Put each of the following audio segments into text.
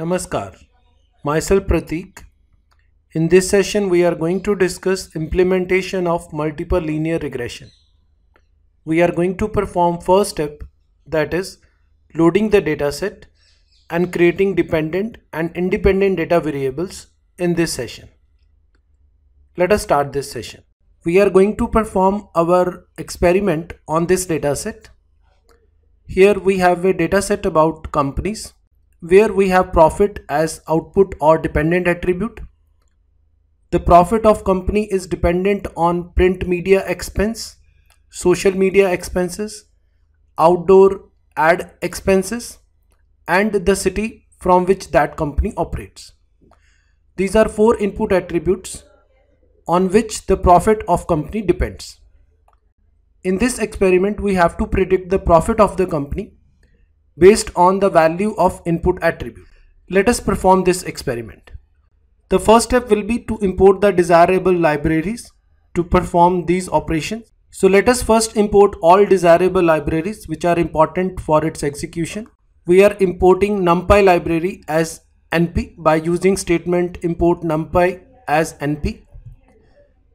Namaskar, myself Pratik. In this session, we are going to discuss implementation of multiple linear regression. We are going to perform first step that is loading the dataset and creating dependent and independent data variables in this session. Let us start this session. We are going to perform our experiment on this dataset. Here we have a dataset about companies where we have profit as output or dependent attribute. The profit of company is dependent on print media expense, social media expenses, outdoor ad expenses and the city from which that company operates. These are four input attributes on which the profit of company depends. In this experiment, we have to predict the profit of the company based on the value of input attribute. Let us perform this experiment. The first step will be to import the desirable libraries to perform these operations. So let us first import all desirable libraries which are important for its execution. We are importing numpy library as np by using statement import numpy as np.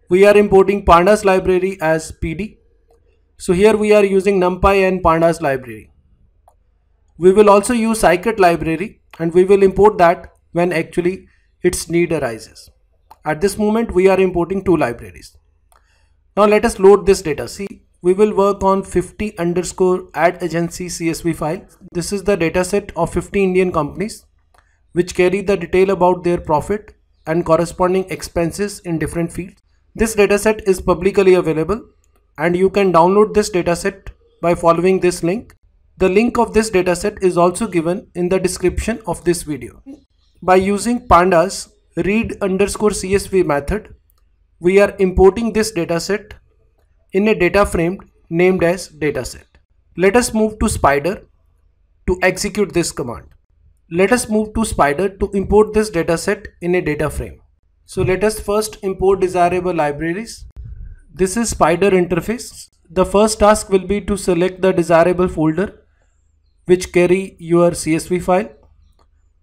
We are importing pandas library as pd. So here we are using numpy and pandas library. We will also use scikit library and we will import that when actually its need arises. At this moment, we are importing two libraries. Now let us load this data. See, we will work on 50 underscore ad agency CSV file. This is the dataset of 50 Indian companies which carry the detail about their profit and corresponding expenses in different fields. This dataset is publicly available and you can download this dataset by following this link the link of this dataset is also given in the description of this video. By using pandas read underscore CSV method, we are importing this dataset in a data frame named as dataset. Let us move to spider to execute this command. Let us move to spider to import this dataset in a data frame. So let us first import desirable libraries. This is spider interface. The first task will be to select the desirable folder which carry your CSV file.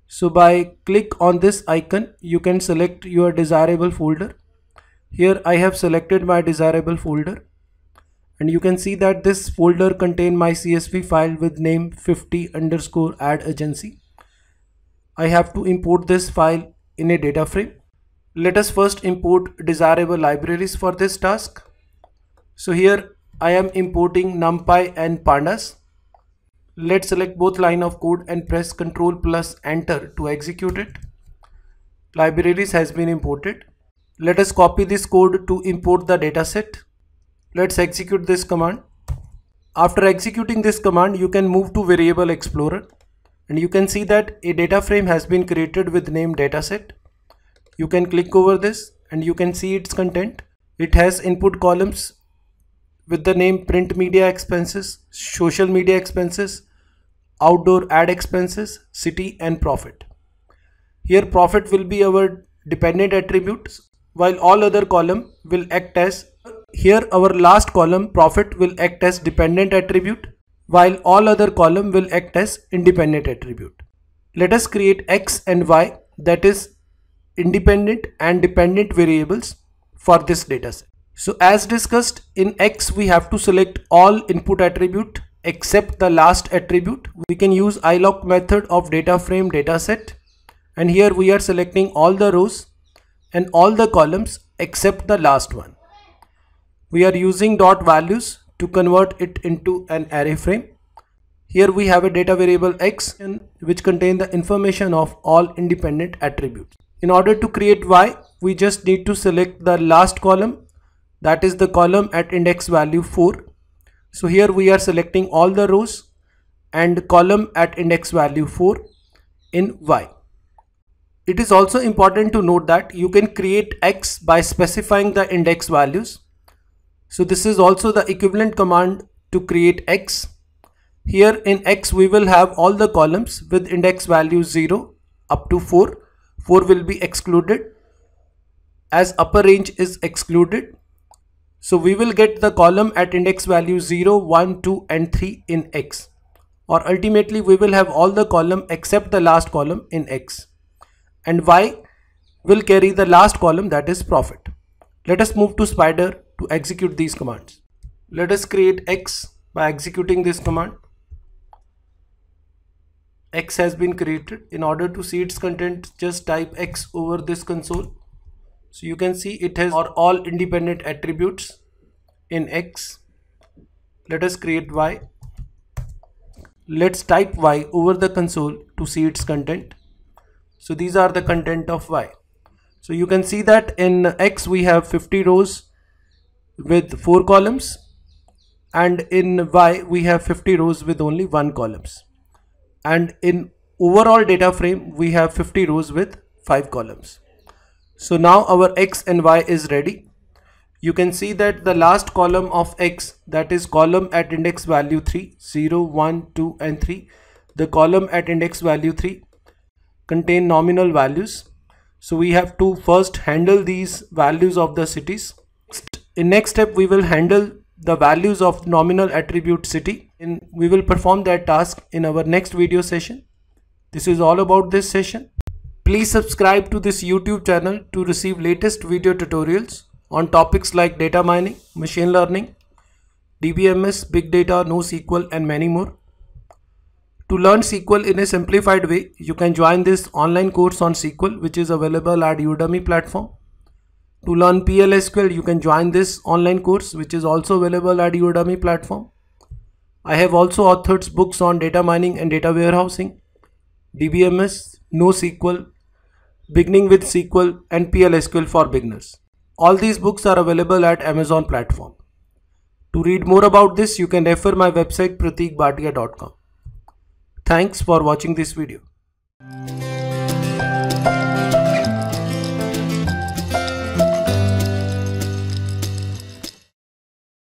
So by click on this icon, you can select your desirable folder. Here I have selected my desirable folder and you can see that this folder contain my CSV file with name 50 underscore ad agency. I have to import this file in a data frame. Let us first import desirable libraries for this task. So here I am importing NumPy and Pandas. Let's select both line of code and press Ctrl plus enter to execute it. Libraries has been imported. Let us copy this code to import the dataset. Let's execute this command. After executing this command, you can move to variable explorer and you can see that a data frame has been created with name dataset. You can click over this and you can see its content. It has input columns with the name print media expenses, social media expenses, outdoor ad expenses, city and profit. Here profit will be our dependent attributes while all other column will act as here our last column profit will act as dependent attribute while all other column will act as independent attribute. Let us create x and y that is independent and dependent variables for this dataset. So as discussed in X, we have to select all input attribute except the last attribute. We can use iloc method of data frame data set, And here we are selecting all the rows and all the columns except the last one. We are using dot values to convert it into an array frame. Here we have a data variable X which contain the information of all independent attributes. In order to create Y, we just need to select the last column that is the column at index value 4 so here we are selecting all the rows and column at index value 4 in y it is also important to note that you can create x by specifying the index values so this is also the equivalent command to create x here in x we will have all the columns with index value 0 up to 4 4 will be excluded as upper range is excluded so we will get the column at index value 0, 1, 2 and 3 in X or ultimately we will have all the column except the last column in X and Y will carry the last column that is profit. Let us move to spider to execute these commands. Let us create X by executing this command. X has been created. In order to see its content just type X over this console so you can see it has or all independent attributes in X. Let us create Y. Let's type Y over the console to see its content. So these are the content of Y. So you can see that in X we have 50 rows with 4 columns and in Y we have 50 rows with only 1 columns and in overall data frame we have 50 rows with 5 columns. So now our x and y is ready. You can see that the last column of x that is column at index value 3, 0, 1, 2 and 3. The column at index value 3 contain nominal values. So we have to first handle these values of the cities. In next step we will handle the values of nominal attribute city and we will perform that task in our next video session. This is all about this session. Please subscribe to this YouTube channel to receive latest video tutorials on topics like data mining, machine learning, DBMS, big data, NoSQL and many more. To learn SQL in a simplified way, you can join this online course on SQL which is available at Udemy platform. To learn PLSQL, you can join this online course which is also available at Udemy platform. I have also authored books on data mining and data warehousing, DBMS, NoSQL, beginning with SQL and PL/SQL for beginners. All these books are available at Amazon platform. To read more about this, you can refer my website pratikbhatia.com. Thanks for watching this video.